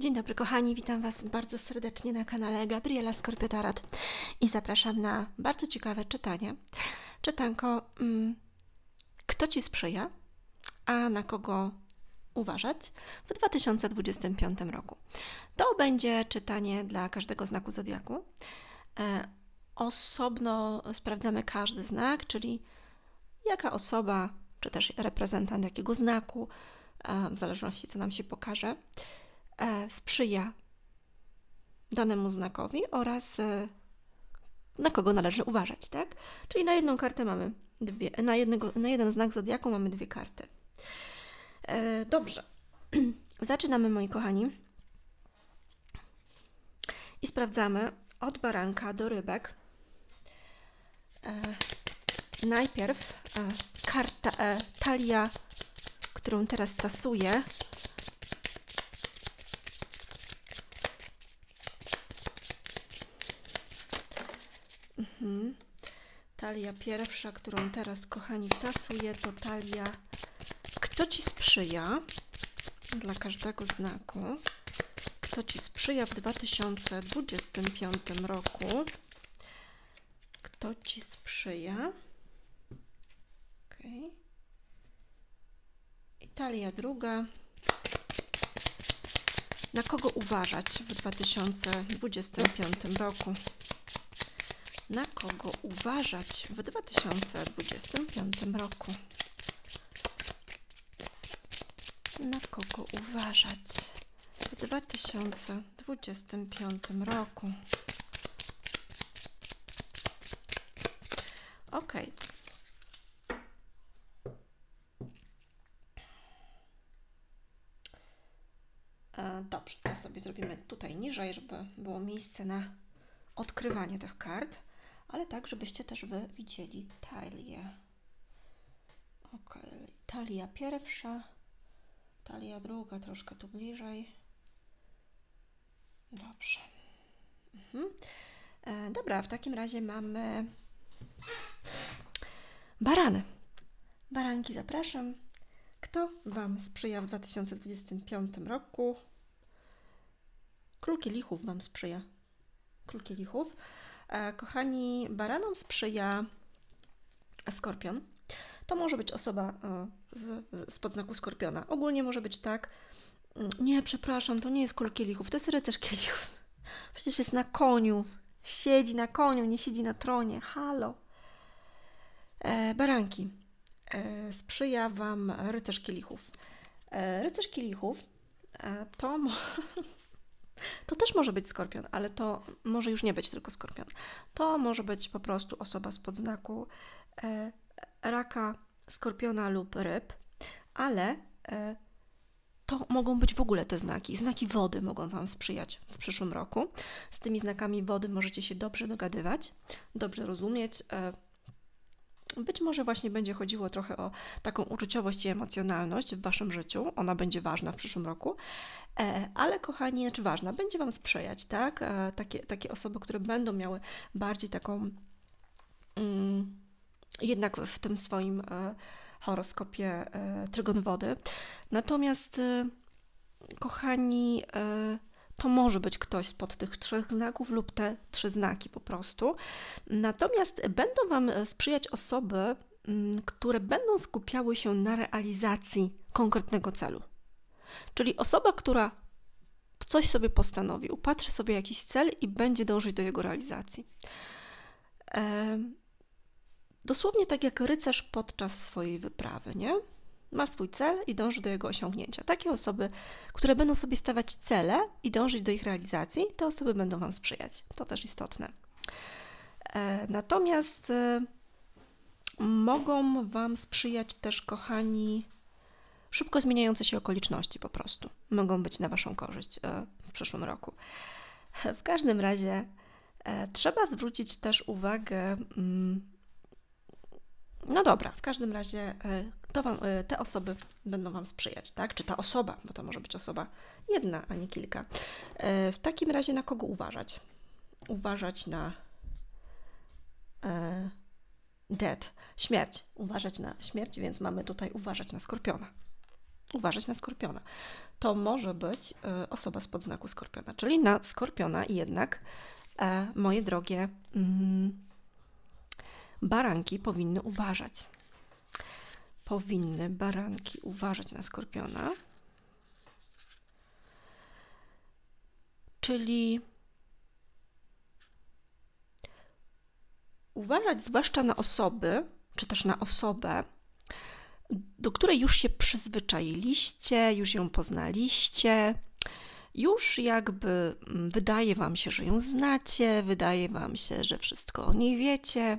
Dzień dobry kochani, witam Was bardzo serdecznie na kanale Gabriela Skorpiotarat i zapraszam na bardzo ciekawe czytanie. Czytanko mm, Kto Ci sprzyja, a na kogo uważać w 2025 roku. To będzie czytanie dla każdego znaku zodiaku. E, osobno sprawdzamy każdy znak, czyli jaka osoba, czy też reprezentant jakiego znaku, e, w zależności co nam się pokaże, E, sprzyja danemu znakowi oraz e, na kogo należy uważać, tak? Czyli na jedną kartę mamy dwie, na, jednego, na jeden znak zodiaku mamy dwie karty. E, dobrze, zaczynamy moi kochani i sprawdzamy od baranka do rybek. najpierw karta talia, którą teraz tasuję, Mhm. Talia pierwsza, którą teraz, kochani, tasuję, to talia Kto Ci sprzyja? Dla każdego znaku. Kto Ci sprzyja w 2025 roku? Kto Ci sprzyja? Okay. I talia druga. Na kogo uważać w 2025 roku? na kogo uważać w 2025 roku. Na kogo uważać w 2025 roku. Ok. E, dobrze, to sobie zrobimy tutaj niżej, żeby było miejsce na odkrywanie tych kart ale tak, żebyście też Wy widzieli talię. Ok, talia pierwsza, talia druga, troszkę tu bliżej. Dobrze. Mhm. E, dobra, w takim razie mamy barany. Baranki zapraszam. Kto Wam sprzyja w 2025 roku? Król Kielichów Wam sprzyja. Król Kielichów. E, kochani, baranom sprzyja skorpion. To może być osoba e, z, z podznaku skorpiona. Ogólnie może być tak, mm, nie, przepraszam, to nie jest król kielichów, to jest rycerz kielichów. Przecież jest na koniu. Siedzi na koniu, nie siedzi na tronie. Halo. E, baranki. E, sprzyja Wam rycerz kielichów. E, rycerz kielichów e, to, mo To też może być skorpion, ale to może już nie być tylko skorpion. To może być po prostu osoba z podznaku e, raka, skorpiona lub ryb, ale e, to mogą być w ogóle te znaki. Znaki wody mogą Wam sprzyjać w przyszłym roku. Z tymi znakami wody możecie się dobrze dogadywać, dobrze rozumieć. E, być może właśnie będzie chodziło trochę o taką uczuciowość i emocjonalność w Waszym życiu. Ona będzie ważna w przyszłym roku. E, ale kochani, znaczy ważna, będzie Wam sprzyjać, tak? E, takie, takie osoby, które będą miały bardziej taką mm, jednak w tym swoim e, horoskopie trygon wody. Natomiast kochani, to może być ktoś spod tych trzech znaków lub te trzy znaki po prostu. Natomiast będą Wam e, sprzyjać osoby, mm, które będą skupiały się na realizacji konkretnego celu. Czyli osoba, która coś sobie postanowi, upatrzy sobie jakiś cel i będzie dążyć do jego realizacji. Dosłownie tak jak rycerz podczas swojej wyprawy, nie? ma swój cel i dąży do jego osiągnięcia. Takie osoby, które będą sobie stawiać cele i dążyć do ich realizacji, te osoby będą Wam sprzyjać. To też istotne. E, natomiast e, mogą Wam sprzyjać też, kochani, szybko zmieniające się okoliczności po prostu. Mogą być na Waszą korzyść e, w przyszłym roku. W każdym razie trzeba zwrócić też uwagę. Mm, no dobra, w każdym razie to wam, y, te osoby będą Wam sprzyjać, tak? Czy ta osoba, bo to może być osoba jedna, a nie kilka. Y, w takim razie na kogo uważać? Uważać na y, dead, śmierć. Uważać na śmierć, więc mamy tutaj uważać na skorpiona. Uważać na skorpiona. To może być osoba spod znaku skorpiona, czyli na skorpiona jednak, e, moje drogie mm, baranki powinny uważać powinny baranki uważać na skorpiona. Czyli uważać zwłaszcza na osoby, czy też na osobę, do której już się przyzwyczailiście, już ją poznaliście, już jakby mm, wydaje Wam się, że ją znacie, wydaje Wam się, że wszystko o niej wiecie.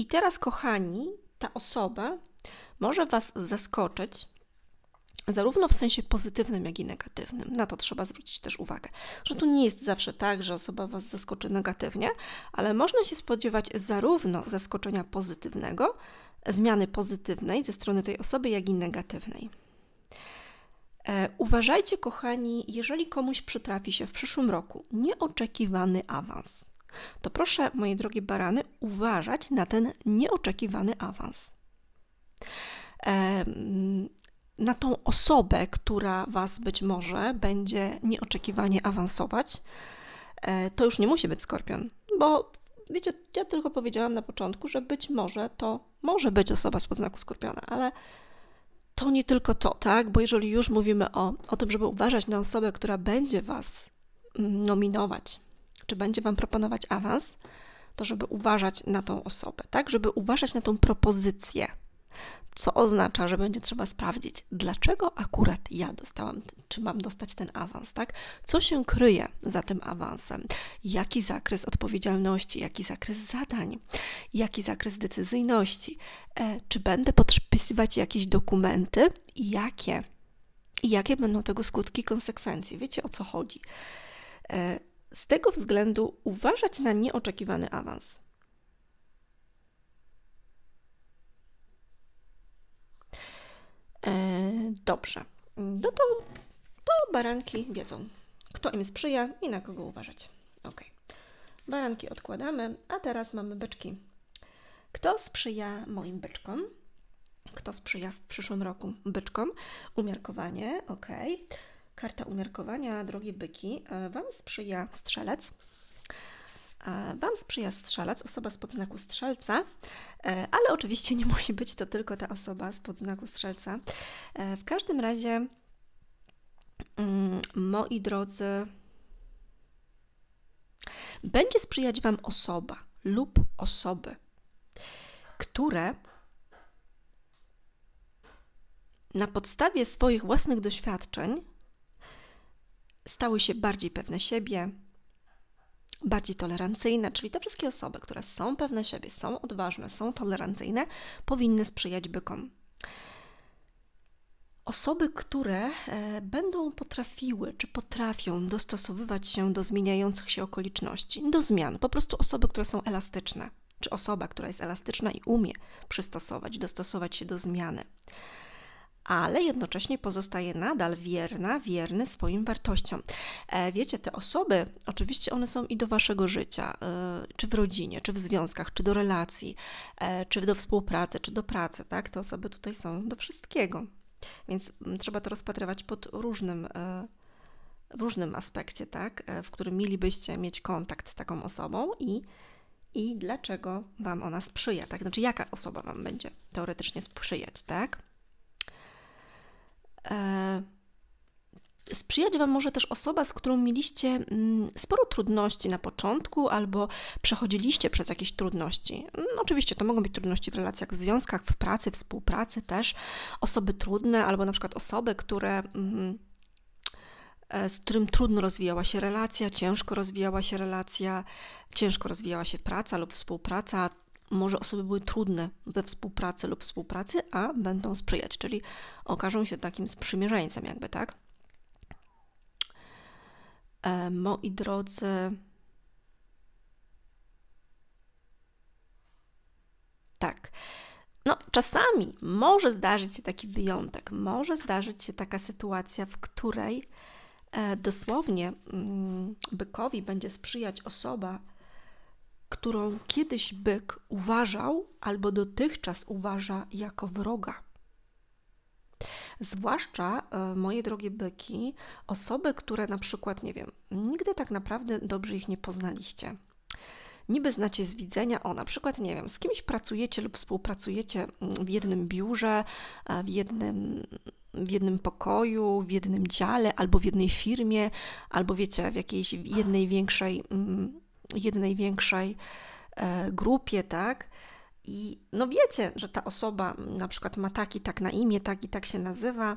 I teraz, kochani, ta osoba może Was zaskoczyć, zarówno w sensie pozytywnym, jak i negatywnym. Na to trzeba zwrócić też uwagę, że tu nie jest zawsze tak, że osoba Was zaskoczy negatywnie, ale można się spodziewać zarówno zaskoczenia pozytywnego, zmiany pozytywnej ze strony tej osoby, jak i negatywnej. E, uważajcie, kochani, jeżeli komuś przytrafi się w przyszłym roku nieoczekiwany awans to proszę, moje drogie barany, uważać na ten nieoczekiwany awans. Na tą osobę, która Was być może będzie nieoczekiwanie awansować, e, to już nie musi być skorpion, bo wiecie, ja tylko powiedziałam na początku, że być może to może być osoba spod znaku skorpiona, ale to nie tylko to, tak? Bo jeżeli już mówimy o, o tym, żeby uważać na osobę, która będzie Was mm, nominować, czy będzie Wam proponować awans, to żeby uważać na tą osobę, tak? Żeby uważać na tą propozycję, co oznacza, że będzie trzeba sprawdzić, dlaczego akurat ja dostałam, czy mam dostać ten awans, tak? Co się kryje za tym awansem? Jaki zakres odpowiedzialności, jaki zakres zadań, jaki zakres decyzyjności? E, czy będę podpisywać jakieś dokumenty i jakie? I jakie będą tego skutki, konsekwencje? Wiecie o co chodzi? E, z tego względu uważać na nieoczekiwany awans. Eee, dobrze, no to, to baranki wiedzą, kto im sprzyja i na kogo uważać. Ok, baranki odkładamy, a teraz mamy beczki. Kto sprzyja moim beczkom? Kto sprzyja w przyszłym roku beczkom? Umiarkowanie, ok. Karta umiarkowania, drogie byki, e, Wam sprzyja strzelec. E, wam sprzyja strzelec, osoba spod znaku strzelca, e, ale oczywiście nie musi być to tylko ta osoba spod znaku strzelca. W każdym razie, mm, moi drodzy, będzie sprzyjać Wam osoba lub osoby, które na podstawie swoich własnych doświadczeń stały się bardziej pewne siebie, bardziej tolerancyjne, czyli te wszystkie osoby, które są pewne siebie, są odważne, są tolerancyjne, powinny sprzyjać bykom. Osoby, które e, będą potrafiły czy potrafią dostosowywać się do zmieniających się okoliczności, do zmian, po prostu osoby, które są elastyczne, czy osoba, która jest elastyczna i umie przystosować, dostosować się do zmiany ale jednocześnie pozostaje nadal wierna, wierny swoim wartościom. E, wiecie, te osoby, oczywiście one są i do waszego życia, e, czy w rodzinie, czy w związkach, czy do relacji, e, czy do współpracy, czy do pracy, tak? Te osoby tutaj są do wszystkiego. Więc mm, trzeba to rozpatrywać pod różnym w różnym aspekcie, tak, w którym mielibyście mieć kontakt z taką osobą i, i dlaczego Wam ona sprzyja, tak? Znaczy, jaka osoba Wam będzie teoretycznie sprzyjać, tak? E, sprzyjać Wam może też osoba, z którą mieliście mm, sporo trudności na początku albo przechodziliście przez jakieś trudności. No, oczywiście to mogą być trudności w relacjach, w związkach, w pracy, współpracy też. Osoby trudne albo na przykład osoby, które. Mhm, e, z którym trudno rozwijała się relacja, ciężko rozwijała się relacja, ciężko rozwijała się praca lub współpraca, może osoby były trudne we współpracy lub współpracy, a będą sprzyjać, czyli okażą się takim sprzymierzeńcem, jakby tak. E, moi drodzy, tak. No, czasami może zdarzyć się taki wyjątek, może zdarzyć się taka sytuacja, w której e, dosłownie mm, bykowi będzie sprzyjać osoba, którą kiedyś byk uważał albo dotychczas uważa jako wroga. Zwłaszcza, e, moje drogie byki, osoby, które na przykład, nie wiem, nigdy tak naprawdę dobrze ich nie poznaliście. Niby znacie z widzenia, o na przykład, nie wiem, z kimś pracujecie lub współpracujecie mm, w jednym biurze, e, w jednym, w jednym pokoju, w jednym dziale, albo w jednej firmie, albo wiecie, w jakiejś jednej większej mm, jednej większej e, grupie, tak? I no wiecie, że ta osoba na przykład ma taki, tak na imię, tak i tak się nazywa,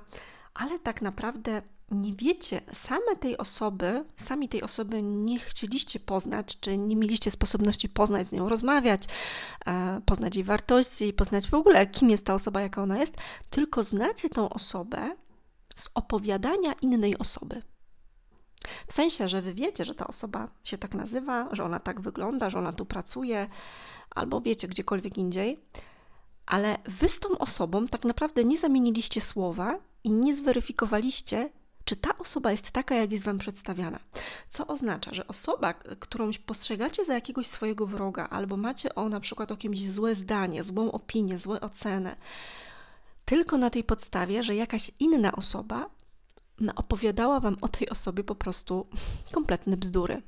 ale tak naprawdę nie wiecie, same tej osoby, sami tej osoby nie chcieliście poznać, czy nie mieliście sposobności poznać z nią, rozmawiać, e, poznać jej wartości, poznać w ogóle, kim jest ta osoba, jaka ona jest, tylko znacie tą osobę z opowiadania innej osoby. W sensie, że wy wiecie, że ta osoba się tak nazywa, że ona tak wygląda, że ona tu pracuje, albo wiecie gdziekolwiek indziej, ale wy z tą osobą tak naprawdę nie zamieniliście słowa i nie zweryfikowaliście, czy ta osoba jest taka, jak jest wam przedstawiana. Co oznacza, że osoba, którą postrzegacie za jakiegoś swojego wroga, albo macie o na przykład o kimś złe zdanie, złą opinię, złe ocenę, tylko na tej podstawie, że jakaś inna osoba naopowiadała wam o tej osobie po prostu kompletne bzdury.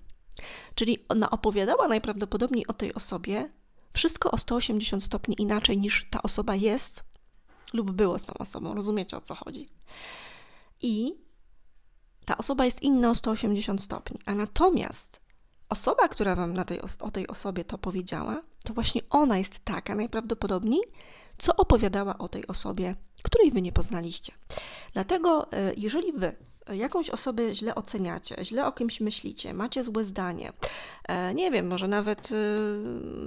Czyli naopowiadała najprawdopodobniej o tej osobie wszystko o 180 stopni inaczej niż ta osoba jest lub było z tą osobą. Rozumiecie o co chodzi? I ta osoba jest inna o 180 stopni. A natomiast osoba, która wam tej, o tej osobie to powiedziała, to właśnie ona jest taka najprawdopodobniej, co opowiadała o tej osobie, której wy nie poznaliście. Dlatego, e, jeżeli wy e, jakąś osobę źle oceniacie, źle o kimś myślicie, macie złe zdanie, e, nie wiem, może nawet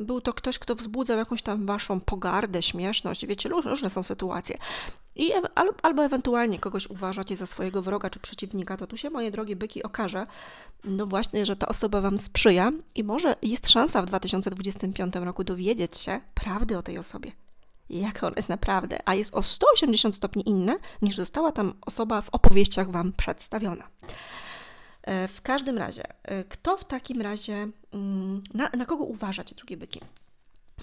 był to ktoś, kto wzbudzał jakąś tam waszą pogardę, śmieszność, wiecie, różne są sytuacje. I, albo ewentualnie kogoś uważacie za swojego wroga czy przeciwnika, to tu się, moje drogie byki, okaże, no właśnie, że ta osoba Wam sprzyja i może jest szansa w 2025 roku dowiedzieć się prawdy o tej osobie jaka ona jest naprawdę, a jest o 180 stopni inna niż została tam osoba w opowieściach Wam przedstawiona. E, w każdym razie, e, kto w takim razie, mm, na, na kogo uważać, drugie byki?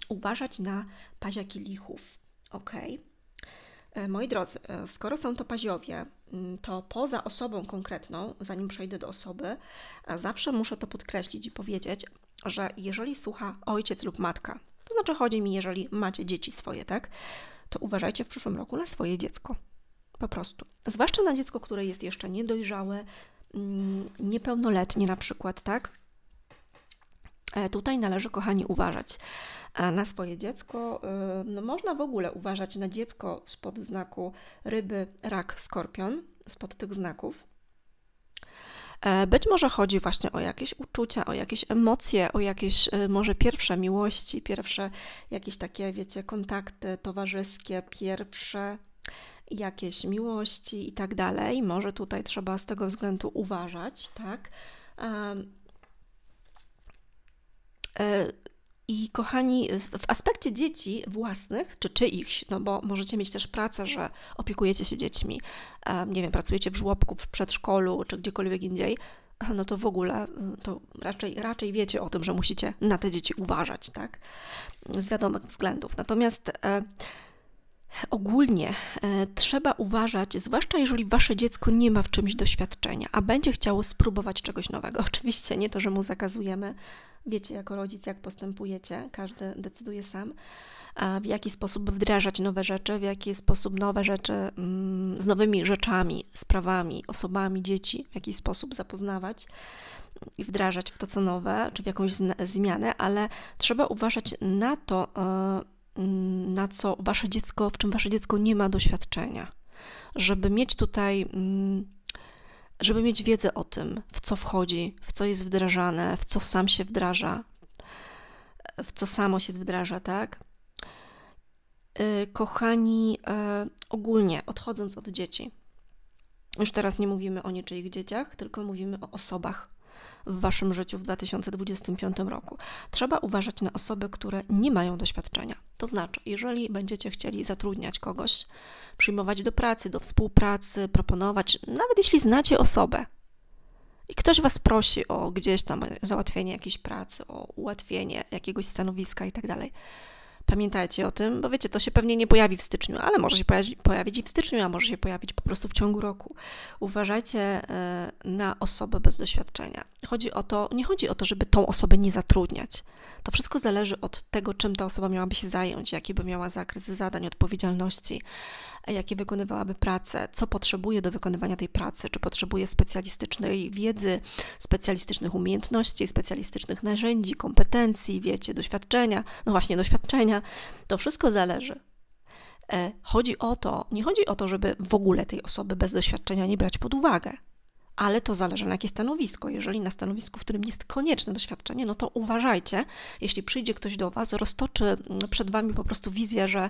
Uważać na paziaki lichów, ok? E, moi drodzy, skoro są to paziowie, mm, to poza osobą konkretną, zanim przejdę do osoby, zawsze muszę to podkreślić i powiedzieć, że jeżeli słucha ojciec lub matka to znaczy, chodzi mi, jeżeli macie dzieci swoje, tak, to uważajcie w przyszłym roku na swoje dziecko. Po prostu. Zwłaszcza na dziecko, które jest jeszcze niedojrzałe, mm, niepełnoletnie na przykład, tak? E, tutaj należy, kochani, uważać e, na swoje dziecko. E, no, można w ogóle uważać na dziecko spod znaku ryby, rak, skorpion, spod tych znaków. E, być może chodzi właśnie o jakieś uczucia, o jakieś emocje, o jakieś e, może pierwsze miłości, pierwsze jakieś takie, wiecie, kontakty towarzyskie, pierwsze jakieś miłości i tak dalej. Może tutaj trzeba z tego względu uważać, tak? E, i kochani, w aspekcie dzieci własnych, czy czyichś, no bo możecie mieć też pracę, że opiekujecie się dziećmi, nie wiem, pracujecie w żłobku, w przedszkolu, czy gdziekolwiek indziej, no to w ogóle y, to raczej, raczej wiecie o tym, że musicie na te dzieci uważać, tak? Z wiadomych względów. Natomiast e, ogólnie e, trzeba uważać, zwłaszcza jeżeli wasze dziecko nie ma w czymś doświadczenia, a będzie chciało spróbować czegoś nowego. Oczywiście nie to, że mu zakazujemy wiecie jako rodzic, jak postępujecie, każdy decyduje sam, w jaki sposób wdrażać nowe rzeczy, w jaki sposób nowe rzeczy mm, z nowymi rzeczami, sprawami, osobami, dzieci, w jaki sposób zapoznawać i wdrażać w to, co nowe, czy w jakąś zmianę, ale trzeba uważać na to, e, mm, na co wasze dziecko, w czym wasze dziecko nie ma doświadczenia. Żeby mieć tutaj mm, żeby mieć wiedzę o tym, w co wchodzi, w co jest wdrażane, w co sam się wdraża, w co samo się wdraża, tak? Y, kochani, y, ogólnie odchodząc od dzieci, już teraz nie mówimy o niczyich dzieciach, tylko mówimy o osobach w Waszym życiu w 2025 roku. Trzeba uważać na osoby, które nie mają doświadczenia. To znaczy, jeżeli będziecie chcieli zatrudniać kogoś, przyjmować do pracy, do współpracy, proponować, nawet jeśli znacie osobę i ktoś Was prosi o gdzieś tam załatwienie jakiejś pracy, o ułatwienie jakiegoś stanowiska itd., tak pamiętajcie o tym, bo wiecie, to się pewnie nie pojawi w styczniu, ale może się pojawi, pojawić i w styczniu, a może się pojawić po prostu w ciągu roku. Uważajcie e, na osobę bez doświadczenia. Chodzi o to, nie chodzi o to, żeby tą osobę nie zatrudniać, to wszystko zależy od tego, czym ta osoba miałaby się zająć, jaki by miała zakres zadań, odpowiedzialności, jakie wykonywałaby pracę, co potrzebuje do wykonywania tej pracy, czy potrzebuje specjalistycznej wiedzy, specjalistycznych umiejętności, specjalistycznych narzędzi, kompetencji, wiecie, doświadczenia, no właśnie doświadczenia. To wszystko zależy. E, chodzi o to, nie chodzi o to, żeby w ogóle tej osoby bez doświadczenia nie brać pod uwagę ale to zależy na jakie stanowisko. Jeżeli na stanowisku, w którym jest konieczne doświadczenie, no to uważajcie, jeśli przyjdzie ktoś do Was, roztoczy mm, przed Wami po prostu wizję, że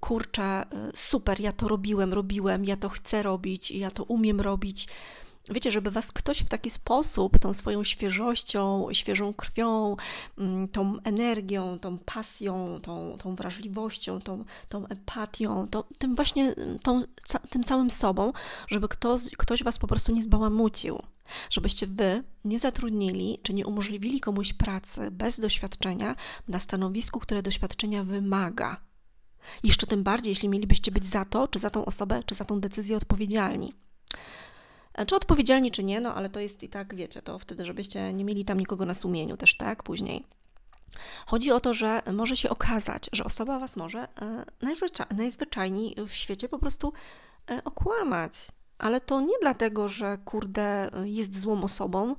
kurczę, y, super, ja to robiłem, robiłem, ja to chcę robić, ja to umiem robić, wiecie, żeby was ktoś w taki sposób, tą swoją świeżością, świeżą krwią, mm, tą energią, tą pasją, tą, tą wrażliwością, tą, tą empatią, to, tym właśnie mm, tą, tym całym sobą, żeby ktoś, ktoś was po prostu nie zbałamucił. Żebyście wy nie zatrudnili czy nie umożliwili komuś pracy bez doświadczenia na stanowisku, które doświadczenia wymaga. Jeszcze tym bardziej, jeśli mielibyście być za to, czy za tą osobę, czy za tą decyzję odpowiedzialni. Czy odpowiedzialni, czy nie, no ale to jest i tak, wiecie, to wtedy, żebyście nie mieli tam nikogo na sumieniu też, tak, później. Chodzi o to, że może się okazać, że osoba Was może e, najzwyczaj, najzwyczajniej w świecie po prostu e, okłamać. Ale to nie dlatego, że kurde jest złą osobą,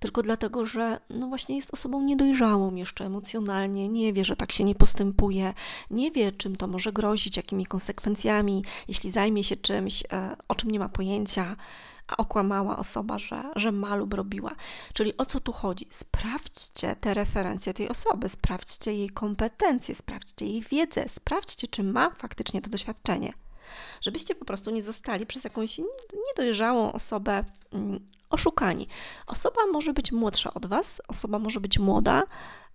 tylko dlatego, że no właśnie jest osobą niedojrzałą jeszcze emocjonalnie, nie wie, że tak się nie postępuje, nie wie, czym to może grozić, jakimi konsekwencjami, jeśli zajmie się czymś, e, o czym nie ma pojęcia okłamała osoba, że, że ma lub robiła. Czyli o co tu chodzi? Sprawdźcie te referencje tej osoby, sprawdźcie jej kompetencje, sprawdźcie jej wiedzę, sprawdźcie, czy ma faktycznie to doświadczenie. Żebyście po prostu nie zostali przez jakąś niedojrzałą osobę mm, oszukani. Osoba może być młodsza od Was, osoba może być młoda,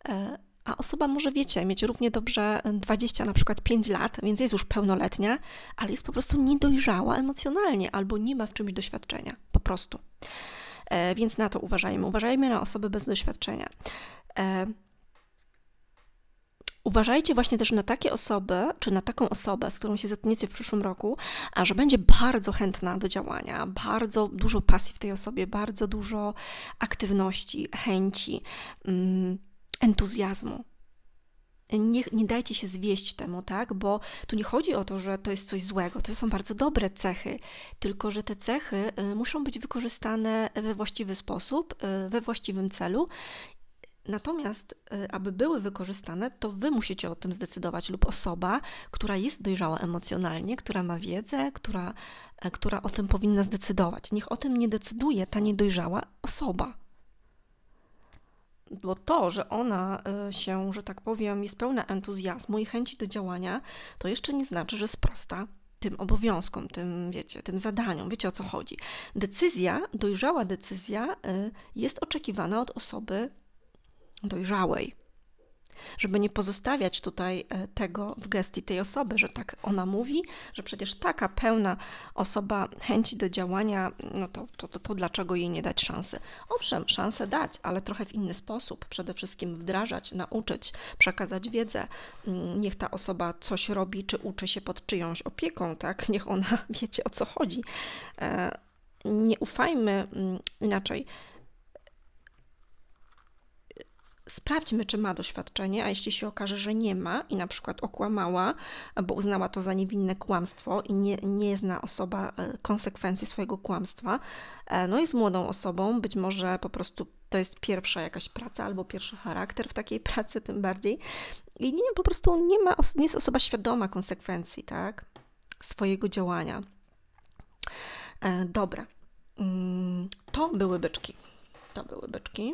e, a osoba może, wiecie, mieć równie dobrze 20, e, na przykład 5 lat, więc jest już pełnoletnia, ale jest po prostu niedojrzała emocjonalnie albo nie ma w czymś doświadczenia, po prostu. E, więc na to uważajmy. Uważajmy na osoby bez doświadczenia. E, Uważajcie właśnie też na takie osoby, czy na taką osobę, z którą się zetniecie w przyszłym roku, a że będzie bardzo chętna do działania, bardzo dużo pasji w tej osobie, bardzo dużo aktywności, chęci. Mm entuzjazmu. Nie, nie, dajcie się zwieść temu, tak? Bo tu nie chodzi o to, że to jest coś złego. To są bardzo dobre cechy, tylko że te cechy y, muszą być wykorzystane we właściwy sposób, y, we właściwym celu. Natomiast, y, aby były wykorzystane, to wy musicie o tym zdecydować, lub osoba, która jest dojrzała emocjonalnie, która ma wiedzę, która, która o tym powinna zdecydować. Niech o tym nie decyduje ta niedojrzała osoba bo to, że ona y, się, że tak powiem, jest pełna entuzjazmu i chęci do działania, to jeszcze nie znaczy, że sprosta tym obowiązkom, tym, wiecie, tym zadaniom. Wiecie o co chodzi. Decyzja, dojrzała decyzja y, jest oczekiwana od osoby dojrzałej żeby nie pozostawiać tutaj e, tego w gestii tej osoby, że tak ona mówi, że przecież taka pełna osoba chęci do działania, no to, to, to, to dlaczego jej nie dać szansy? Owszem, szansę dać, ale trochę w inny sposób. Przede wszystkim wdrażać, nauczyć, przekazać wiedzę. Mm, niech ta osoba coś robi, czy uczy się pod czyjąś opieką, tak? Niech ona wiecie o co chodzi. E, nie ufajmy mm, inaczej sprawdźmy, czy ma doświadczenie, a jeśli się okaże, że nie ma i na przykład okłamała, bo uznała to za niewinne kłamstwo i nie, nie zna osoba e, konsekwencji swojego kłamstwa, e, no i młodą osobą, być może po prostu to jest pierwsza jakaś praca albo pierwszy charakter w takiej pracy, tym bardziej. I nie, po prostu nie, ma, nie jest osoba świadoma konsekwencji, tak, swojego działania. E, dobra, mm, to były byczki. To były byczki.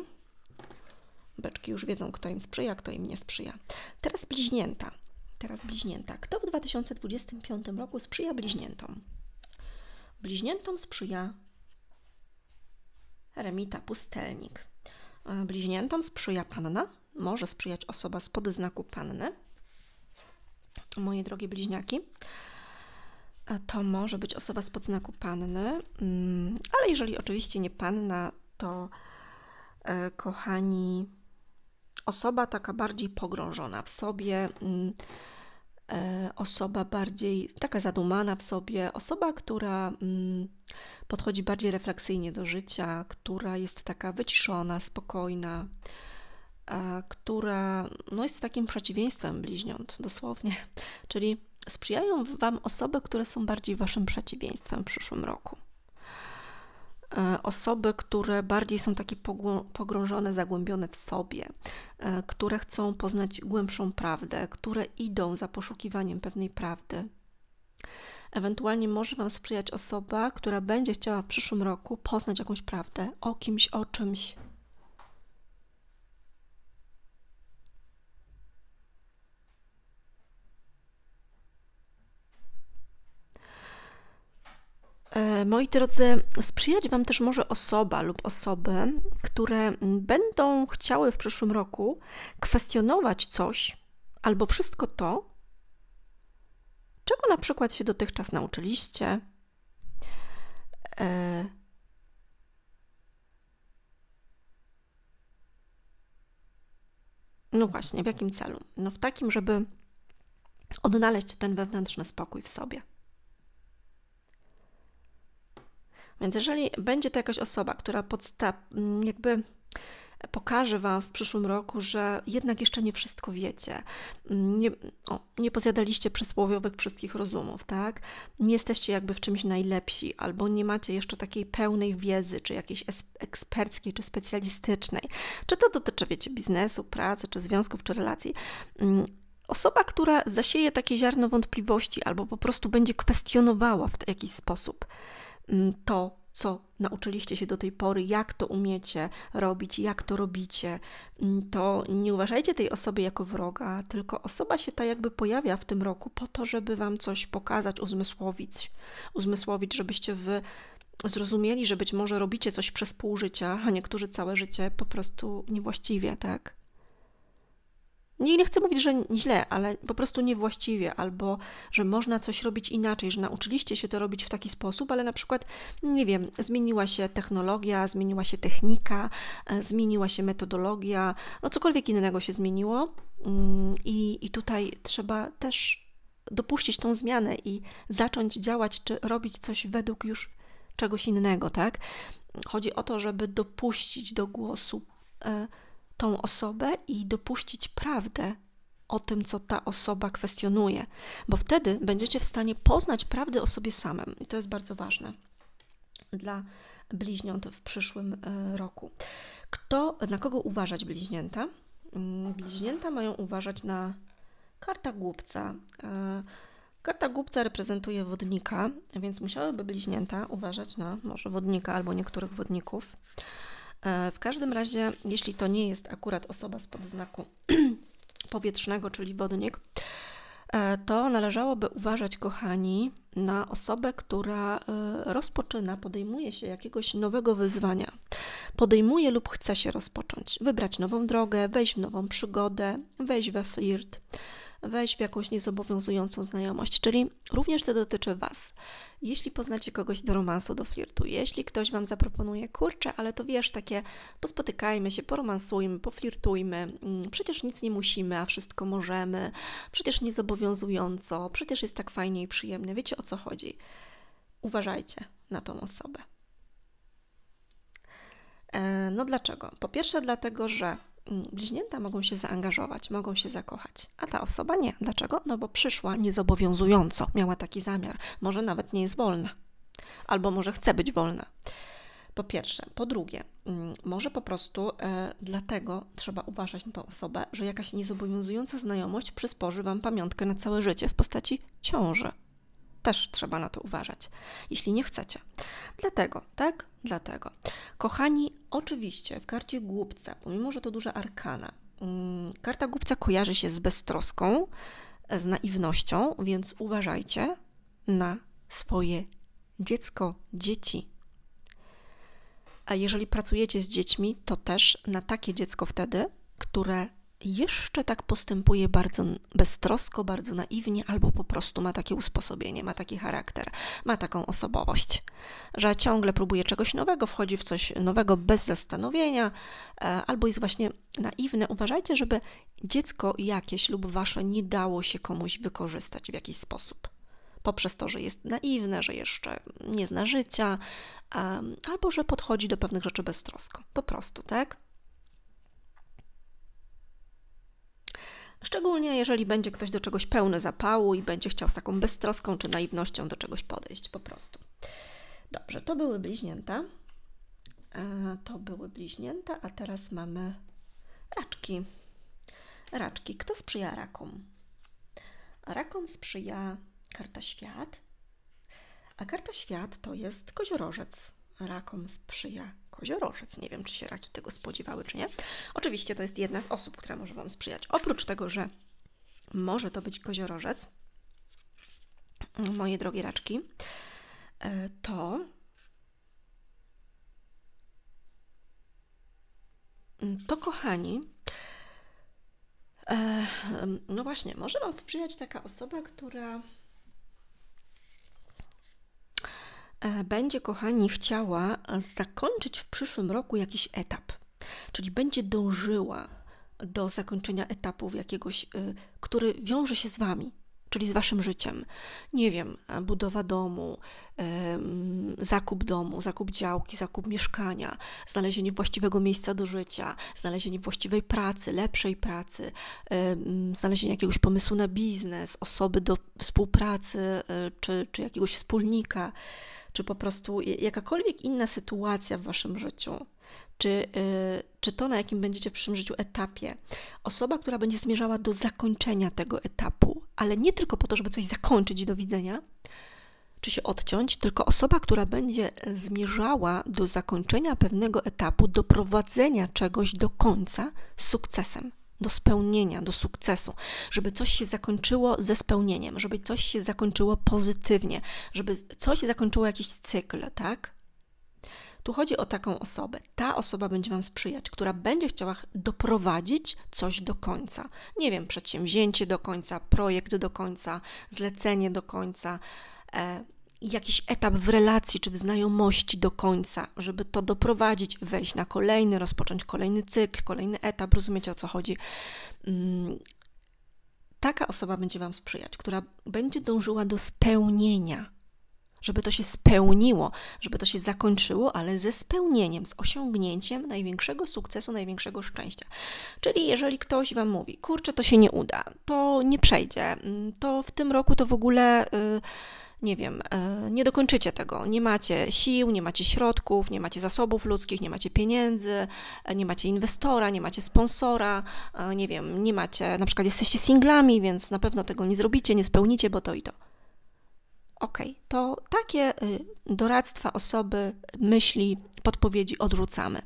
Beczki już wiedzą, kto im sprzyja, kto im nie sprzyja. Teraz bliźnięta. Teraz bliźnięta. Kto w 2025 roku sprzyja bliźniętom? Bliźniętom sprzyja Remita pustelnik. E, bliźniętom sprzyja panna, może sprzyjać osoba spod znaku panny. Moje drogie bliźniaki, e, to może być osoba spod znaku panny, mm, ale jeżeli oczywiście nie panna, to e, kochani, osoba taka bardziej pogrążona w sobie, mm, e, osoba bardziej taka zadumana w sobie, osoba, która mm, podchodzi bardziej refleksyjnie do życia, która jest taka wyciszona, spokojna, która no, jest takim przeciwieństwem bliźniąt, dosłownie. Czyli sprzyjają Wam osoby, które są bardziej Waszym przeciwieństwem w przyszłym roku. E, osoby, które bardziej są takie pogrążone, zagłębione w sobie, e, które chcą poznać głębszą prawdę, które idą za poszukiwaniem pewnej prawdy. Ewentualnie może Wam sprzyjać osoba, która będzie chciała w przyszłym roku poznać jakąś prawdę o kimś, o czymś, E, moi drodzy, sprzyjać Wam też może osoba lub osoby, które będą chciały w przyszłym roku kwestionować coś albo wszystko to, czego na przykład się dotychczas nauczyliście. E, no właśnie, w jakim celu? No w takim, żeby odnaleźć ten wewnętrzny spokój w sobie. Więc jeżeli będzie to jakaś osoba, która podsta- jakby pokaże Wam w przyszłym roku, że jednak jeszcze nie wszystko wiecie. Nie, o, nie pozjadaliście przysłowiowych wszystkich rozumów, tak? Nie jesteście jakby w czymś najlepsi, albo nie macie jeszcze takiej pełnej wiedzy, czy jakiejś eksperckiej, czy specjalistycznej. Czy to dotyczy, wiecie, biznesu, pracy, czy związków, czy relacji. Osoba, która zasieje takie ziarno wątpliwości albo po prostu będzie kwestionowała w jakiś sposób Mm, to, co nauczyliście się do tej pory, jak to umiecie robić, jak to robicie, mm, to nie uważajcie tej osoby jako wroga, tylko osoba się ta jakby pojawia w tym roku po to, żeby wam coś pokazać, uzmysłowić, uzmysłowić, żebyście wy zrozumieli, że być może robicie coś przez pół życia, a niektórzy całe życie po prostu niewłaściwie, tak? nie, nie chcę mówić, że źle, ale po prostu niewłaściwie, albo że można coś robić inaczej, że nauczyliście się to robić w taki sposób, ale na przykład, nie wiem, zmieniła się technologia, zmieniła się technika, e, zmieniła się metodologia, no cokolwiek innego się zmieniło. Mm, I, i tutaj trzeba też dopuścić tą zmianę i zacząć działać czy robić coś według już czegoś innego, tak? Chodzi o to, żeby dopuścić do głosu. Y tą osobę i dopuścić prawdę o tym, co ta osoba kwestionuje, bo wtedy będziecie w stanie poznać prawdę o sobie samym i to jest bardzo ważne dla bliźniąt w przyszłym e, roku. Kto, na kogo uważać bliźnięta? Mm, bliźnięta mają uważać na karta głupca. E, karta głupca reprezentuje wodnika, więc musiałyby bliźnięta uważać na może wodnika albo niektórych wodników. E, w każdym razie, jeśli to nie jest akurat osoba spod znaku powietrznego, czyli wodnik, e, to należałoby uważać, kochani, na osobę, która e, rozpoczyna, podejmuje się jakiegoś nowego wyzwania. Podejmuje lub chce się rozpocząć, wybrać nową drogę, wejść w nową przygodę, wejść we flirt wejść w jakąś niezobowiązującą znajomość, czyli również to dotyczy Was. Jeśli poznacie kogoś do romansu, do flirtu, jeśli ktoś Wam zaproponuje, kurczę, ale to wiesz, takie pospotykajmy się, poromansujmy, poflirtujmy, mm, przecież nic nie musimy, a wszystko możemy, przecież niezobowiązująco, przecież jest tak fajnie i przyjemnie, wiecie o co chodzi. Uważajcie na tą osobę. E, no dlaczego? Po pierwsze, dlatego, że Mm, bliźnięta mogą się zaangażować, mogą się zakochać, a ta osoba nie. Dlaczego? No bo przyszła niezobowiązująco, miała taki zamiar, może nawet nie jest wolna, albo może chce być wolna. Po pierwsze. Po drugie, mm, może po prostu e, dlatego trzeba uważać na tę osobę, że jakaś niezobowiązująca znajomość przysporzy Wam pamiątkę na całe życie w postaci ciąży. Też trzeba na to uważać, jeśli nie chcecie. Dlatego, tak? Dlatego. Kochani, oczywiście w karcie głupca, pomimo że to duże arkana, mm, karta głupca kojarzy się z beztroską, z naiwnością, więc uważajcie na swoje dziecko, dzieci. A jeżeli pracujecie z dziećmi, to też na takie dziecko wtedy, które jeszcze tak postępuje bardzo beztrosko, bardzo naiwnie, albo po prostu ma takie usposobienie, ma taki charakter, ma taką osobowość, że ciągle próbuje czegoś nowego, wchodzi w coś nowego bez zastanowienia, e, albo jest właśnie naiwne. Uważajcie, żeby dziecko jakieś lub wasze nie dało się komuś wykorzystać w jakiś sposób. Poprzez to, że jest naiwne, że jeszcze nie zna życia, albo że podchodzi do pewnych rzeczy beztrosko. Po prostu, tak? Szczególnie jeżeli będzie ktoś do czegoś pełny zapału i będzie chciał z taką beztroską czy naiwnością do czegoś podejść po prostu. Dobrze, to były bliźnięta. E, to były bliźnięta, a teraz mamy raczki. Raczki. Kto sprzyja rakom? Rakom sprzyja karta świat, a karta świat to jest koziorożec. Rakom sprzyja koziorożec. Nie wiem, czy się raki tego spodziewały, czy nie. Oczywiście to jest jedna z osób, która może Wam sprzyjać. Oprócz tego, że może to być koziorożec, mm, moje drogie raczki, e, to mm, to kochani, e, mm, no właśnie, może Wam sprzyjać taka osoba, która E, będzie, kochani, chciała zakończyć w przyszłym roku jakiś etap, czyli będzie dążyła do zakończenia etapu jakiegoś, e, który wiąże się z Wami, czyli z Waszym życiem. Nie wiem, e, budowa domu, zakup domu, zakup działki, zakup mieszkania, znalezienie właściwego miejsca do życia, znalezienie właściwej pracy, lepszej pracy, znalezienie jakiegoś pomysłu na biznes, osoby do współpracy czy, czy jakiegoś wspólnika czy po prostu jakakolwiek inna sytuacja w waszym życiu, czy, y, czy to, na jakim będziecie w przyszłym życiu etapie. Osoba, która będzie zmierzała do zakończenia tego etapu, ale nie tylko po to, żeby coś zakończyć i do widzenia, czy się odciąć, tylko osoba, która będzie zmierzała do zakończenia pewnego etapu, doprowadzenia czegoś do końca z sukcesem do spełnienia, do sukcesu, żeby coś się zakończyło ze spełnieniem, żeby coś się zakończyło pozytywnie, żeby coś zakończyło jakiś cykl, tak? Tu chodzi o taką osobę. Ta osoba będzie Wam sprzyjać, która będzie chciała doprowadzić coś do końca. Nie wiem, przedsięwzięcie do końca, projekt do końca, zlecenie do końca. E, jakiś etap w relacji czy w znajomości do końca, żeby to doprowadzić, wejść na kolejny, rozpocząć kolejny cykl, kolejny etap, rozumiecie o co chodzi. Mm, taka osoba będzie Wam sprzyjać, która będzie dążyła do spełnienia, żeby to się spełniło, żeby to się zakończyło, ale ze spełnieniem, z osiągnięciem największego sukcesu, największego szczęścia. Czyli jeżeli ktoś Wam mówi, kurczę, to się nie uda, to nie przejdzie, mm, to w tym roku to w ogóle. Yy, nie wiem, e, nie dokończycie tego, nie macie sił, nie macie środków, nie macie zasobów ludzkich, nie macie pieniędzy, e, nie macie inwestora, nie macie sponsora, e, nie wiem, nie macie, na przykład jesteście singlami, więc na pewno tego nie zrobicie, nie spełnicie, bo to i to. OK, to takie y, doradztwa osoby, myśli, podpowiedzi odrzucamy.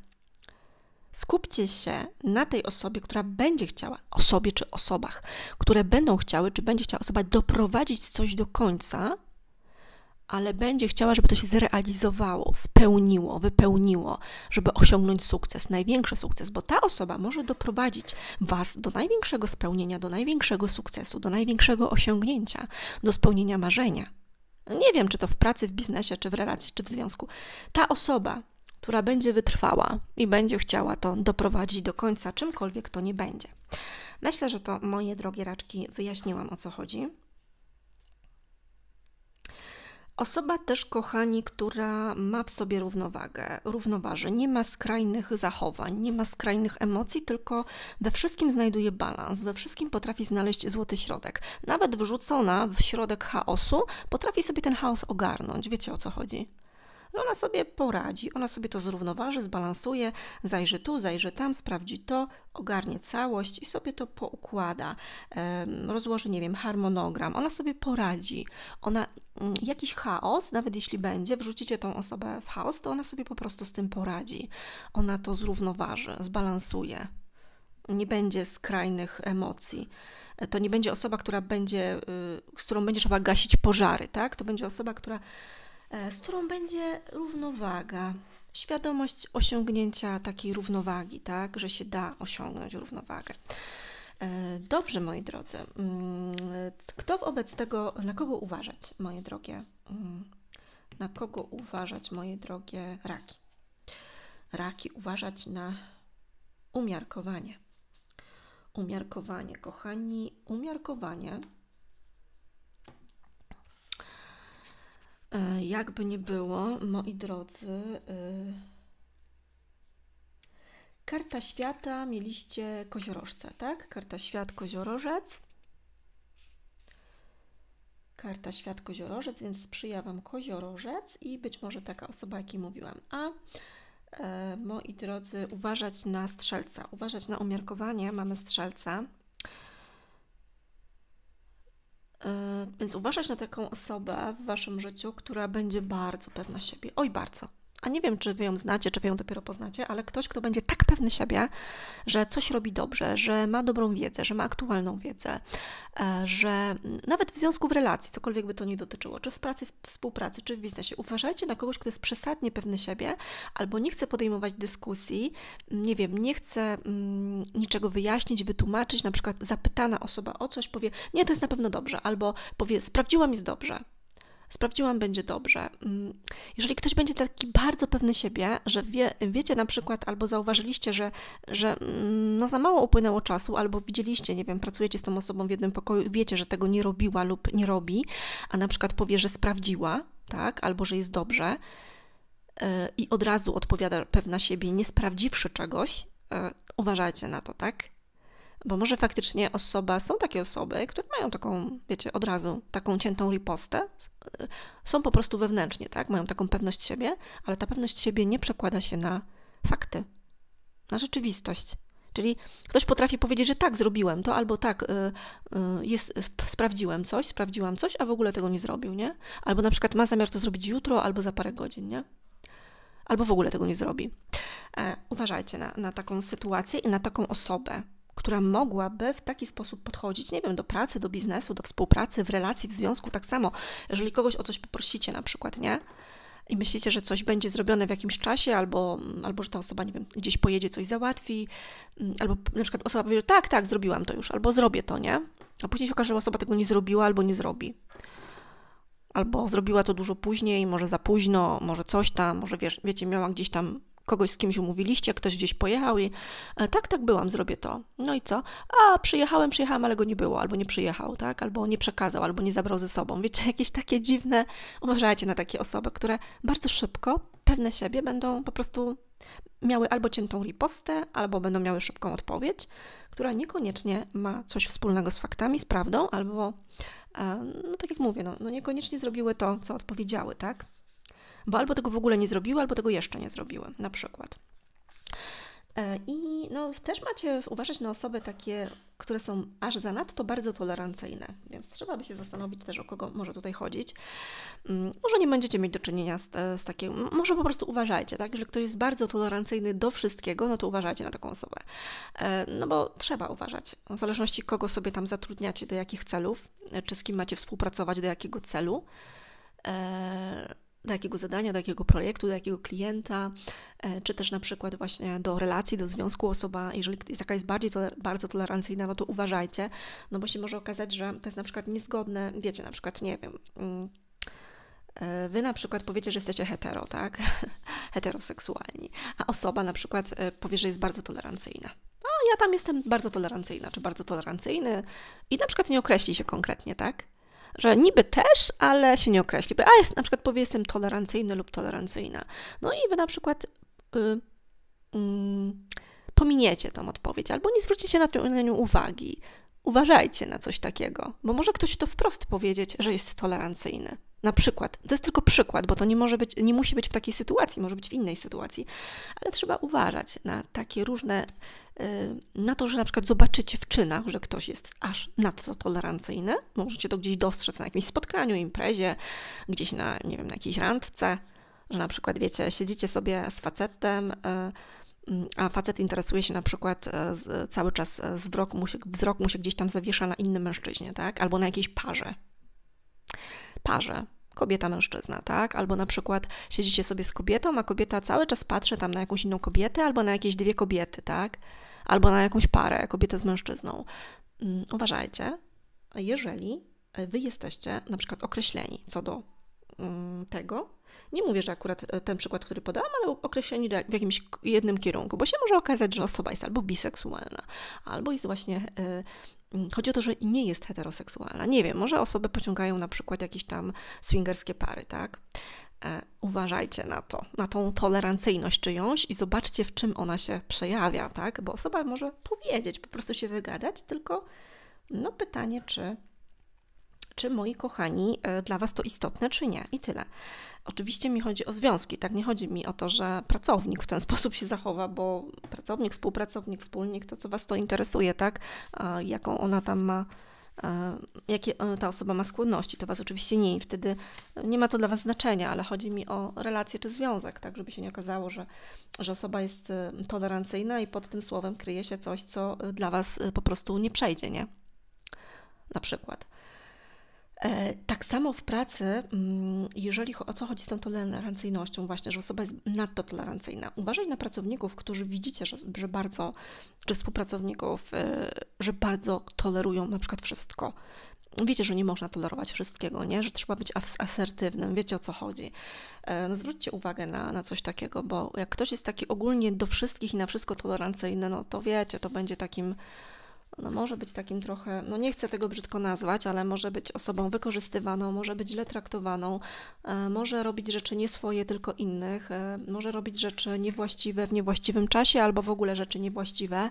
Skupcie się na tej osobie, która będzie chciała, osobie czy osobach, które będą chciały, czy będzie chciała osoba doprowadzić coś do końca, ale będzie chciała, żeby to się zrealizowało, spełniło, wypełniło, żeby osiągnąć sukces, największy sukces, bo ta osoba może doprowadzić Was do największego spełnienia, do największego sukcesu, do największego osiągnięcia, do spełnienia marzenia. Nie wiem, czy to w pracy, w biznesie, czy w relacji, czy w związku. Ta osoba, która będzie wytrwała i będzie chciała to doprowadzić do końca, czymkolwiek to nie będzie. Myślę, że to moje drogie raczki wyjaśniłam o co chodzi. Osoba też, kochani, która ma w sobie równowagę, równoważy, nie ma skrajnych zachowań, nie ma skrajnych emocji, tylko we wszystkim znajduje balans, we wszystkim potrafi znaleźć złoty środek. Nawet wrzucona w środek chaosu, potrafi sobie ten chaos ogarnąć. Wiecie o co chodzi? ona sobie poradzi, ona sobie to zrównoważy, zbalansuje, zajrzy tu, zajrzy tam, sprawdzi to, ogarnie całość i sobie to poukłada, rozłoży, nie wiem, harmonogram, ona sobie poradzi, ona mm, jakiś chaos, nawet jeśli będzie, wrzucicie tą osobę w chaos, to ona sobie po prostu z tym poradzi, ona to zrównoważy, zbalansuje nie będzie skrajnych emocji. E, to nie będzie osoba, która będzie, y, z którą będzie trzeba gasić pożary, tak? To będzie osoba, która E, z którą będzie równowaga. Świadomość osiągnięcia takiej równowagi, tak, że się da osiągnąć równowagę. E, dobrze, moi drodzy. Mm, kto wobec tego, na kogo uważać, moje drogie? Mm, na kogo uważać, moje drogie raki? Raki uważać na umiarkowanie. Umiarkowanie, kochani, umiarkowanie E, jakby nie było, moi drodzy, y, karta świata mieliście koziorożce, tak? Karta świat koziorożec. Karta świat koziorożec, więc sprzyja Wam koziorożec i być może taka osoba, jakiej mówiłam. A e, moi drodzy, uważać na strzelca, uważać na umiarkowanie. Mamy strzelca. E, więc uważać na taką osobę w waszym życiu, która będzie bardzo pewna siebie. Oj, bardzo a nie wiem, czy wy ją znacie, czy wy ją dopiero poznacie, ale ktoś, kto będzie tak pewny siebie, że coś robi dobrze, że ma dobrą wiedzę, że ma aktualną wiedzę, e, że nawet w związku, w relacji, cokolwiek by to nie dotyczyło, czy w pracy, w współpracy, czy w biznesie, uważajcie na kogoś, kto jest przesadnie pewny siebie albo nie chce podejmować dyskusji, nie wiem, nie chce mm, niczego wyjaśnić, wytłumaczyć, na przykład zapytana osoba o coś powie, nie, to jest na pewno dobrze, albo powie, sprawdziłam, jest dobrze. Sprawdziłam, będzie dobrze. Mm, jeżeli ktoś będzie taki bardzo pewny siebie, że wie, wiecie na przykład, albo zauważyliście, że, że mm, no za mało upłynęło czasu, albo widzieliście, nie wiem, pracujecie z tą osobą w jednym pokoju, wiecie, że tego nie robiła lub nie robi, a na przykład powie, że sprawdziła, tak, albo że jest dobrze yy, i od razu odpowiada pewna siebie, nie sprawdziwszy czegoś, e, uważajcie na to, tak? Bo może faktycznie osoba, są takie osoby, które mają taką, wiecie, od razu taką ciętą ripostę, y, są po prostu wewnętrznie, tak? Mają taką pewność siebie, ale ta pewność siebie nie przekłada się na fakty, na rzeczywistość. Czyli ktoś potrafi powiedzieć, że tak, zrobiłem to, albo tak, y, y, jest, sp- sprawdziłem coś, sprawdziłam coś, a w ogóle tego nie zrobił, nie? Albo na przykład ma zamiar to zrobić jutro, albo za parę godzin, nie? Albo w ogóle tego nie zrobi. E, uważajcie na, na taką sytuację i na taką osobę, która mogłaby w taki sposób podchodzić, nie wiem, do pracy, do biznesu, do współpracy, w relacji, w związku, tak samo, jeżeli kogoś o coś poprosicie na przykład, nie? I myślicie, że coś będzie zrobione w jakimś czasie, albo, mm, albo że ta osoba, nie wiem, gdzieś pojedzie, coś załatwi, mm, albo na przykład osoba powie, tak, tak, zrobiłam to już, albo zrobię to, nie? A później się okaże, że osoba tego nie zrobiła, albo nie zrobi. Albo zrobiła to dużo później, może za późno, może coś tam, może wiesz, wiecie, miała gdzieś tam kogoś z kimś umówiliście, ktoś gdzieś pojechał i e, tak, tak byłam, zrobię to. No i co? A, przyjechałem, przyjechałem, ale go nie było, albo nie przyjechał, tak? Albo nie przekazał, albo nie zabrał ze sobą. Wiecie, jakieś takie dziwne, uważajcie na takie osoby, które bardzo szybko, pewne siebie, będą po prostu miały albo ciętą ripostę, albo będą miały szybką odpowiedź, która niekoniecznie ma coś wspólnego z faktami, z prawdą, albo, e, no tak jak mówię, no, no niekoniecznie zrobiły to, co odpowiedziały, tak? bo albo tego w ogóle nie zrobiły, albo tego jeszcze nie zrobiły, na przykład. E, I no, też macie uważać na osoby takie, które są aż zanadto bardzo tolerancyjne, więc trzeba by się zastanowić też, o kogo może tutaj chodzić. Mm, może nie będziecie mieć do czynienia z, e, z takim, może po prostu uważajcie, tak? Jeżeli ktoś jest bardzo tolerancyjny do wszystkiego, no to uważajcie na taką osobę. E, no bo trzeba uważać, w zależności kogo sobie tam zatrudniacie, do jakich celów, czy z kim macie współpracować, do jakiego celu do jakiego zadania, do jakiego projektu, do jakiego klienta, e, czy też na przykład właśnie do relacji, do związku osoba, jeżeli jest taka jest bardziej toler, bardzo tolerancyjna, no to uważajcie, no bo się może okazać, że to jest na przykład niezgodne, wiecie, na przykład, nie wiem, mm, e, Wy na przykład powiecie, że jesteście hetero, tak? Heteroseksualni, a osoba na przykład e, powie, że jest bardzo tolerancyjna. A no, ja tam jestem bardzo tolerancyjna, czy bardzo tolerancyjny i na przykład nie określi się konkretnie, tak? że niby też, ale się nie określi. A jest na przykład powie jestem tolerancyjny lub tolerancyjna. No i wy na przykład y, y, pominiecie tą odpowiedź albo nie zwrócicie na, to, nią uwagi. Uważajcie na coś takiego, bo może ktoś to wprost powiedzieć, że jest tolerancyjny. Na przykład, to jest tylko przykład, bo to nie, może być, nie musi być w takiej sytuacji, może być w innej sytuacji, ale trzeba uważać na takie różne, y, na to, że na przykład zobaczycie w czynach, że ktoś jest aż nadto tolerancyjny, możecie to gdzieś dostrzec na jakimś spotkaniu, imprezie, gdzieś na, nie wiem, na jakiejś randce, że na przykład, wiecie, siedzicie sobie z facetem, y, mm, a facet interesuje się na przykład y, z, cały czas wzrok mu, się, wzrok mu się gdzieś tam zawiesza na innym mężczyźnie, tak? Albo na jakiejś parze. Parze, kobieta-mężczyzna, tak? Albo na przykład siedzicie sobie z kobietą, a kobieta cały czas patrzy tam na jakąś inną kobietę albo na jakieś dwie kobiety, tak? Albo na jakąś parę, kobietę z mężczyzną. Mm, uważajcie, jeżeli wy jesteście na przykład określeni co do mm, tego. Nie mówię, że akurat e, ten przykład, który podałam, ale określeni w jakimś jednym kierunku, bo się może okazać, że osoba jest albo biseksualna, albo jest właśnie e, Mm, chodzi o to, że nie jest heteroseksualna. Nie wiem, może osoby pociągają na przykład jakieś tam swingerskie pary, tak? E, uważajcie na to, na tą tolerancyjność czyjąś i zobaczcie, w czym ona się przejawia, tak? Bo osoba może powiedzieć, po prostu się wygadać, tylko no pytanie, czy czy moi kochani e, dla Was to istotne, czy nie. I tyle. Oczywiście mi chodzi o związki, tak? Nie chodzi mi o to, że pracownik w ten sposób się zachowa, bo pracownik, współpracownik, wspólnik, to co Was to interesuje, tak? Jaką ona tam ma e, jakie e, ta osoba ma skłonności. To Was oczywiście nie i wtedy nie ma to dla Was znaczenia, ale chodzi mi o relację czy związek, tak żeby się nie okazało, że, że osoba jest tolerancyjna i pod tym słowem kryje się coś, co dla Was po prostu nie przejdzie, nie? Na przykład. E, tak samo w pracy, mm, jeżeli o co chodzi z tą tolerancyjnością, właśnie, że osoba jest nadto tolerancyjna, uważaj na pracowników, którzy widzicie, że, że bardzo, czy współpracowników, e, że bardzo tolerują na przykład wszystko wiecie, że nie można tolerować wszystkiego, nie? że trzeba być asertywnym, wiecie o co chodzi. E, no zwróćcie uwagę na, na coś takiego, bo jak ktoś jest taki ogólnie do wszystkich i na wszystko tolerancyjny, no to wiecie, to będzie takim ona no, może być takim trochę, no nie chcę tego brzydko nazwać, ale może być osobą wykorzystywaną, może być źle traktowaną, e, może robić rzeczy nie swoje, tylko innych, e, może robić rzeczy niewłaściwe w niewłaściwym czasie albo w ogóle rzeczy niewłaściwe.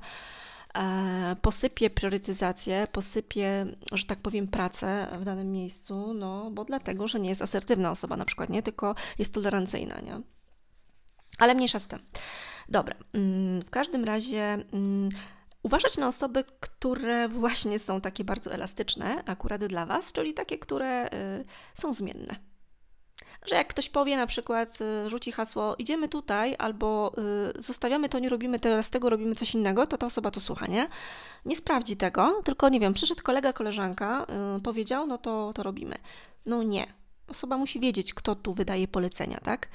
E, posypie priorytetyzację, posypie, że tak powiem, pracę w danym miejscu, no bo dlatego, że nie jest asertywna osoba na przykład, nie, tylko jest tolerancyjna, nie. Ale mniejsza z tym. Dobra, mm, w każdym razie mm, uważać na osoby, które właśnie są takie bardzo elastyczne, akurat dla Was, czyli takie, które y, są zmienne. Że jak ktoś powie na przykład, y, rzuci hasło, idziemy tutaj, albo y, zostawiamy to, nie robimy teraz tego, robimy coś innego, to ta osoba to słucha, nie? Nie sprawdzi tego, tylko nie wiem, przyszedł kolega, koleżanka, powiedział, no to, to robimy. No nie, osoba musi wiedzieć, kto tu wydaje polecenia, tak?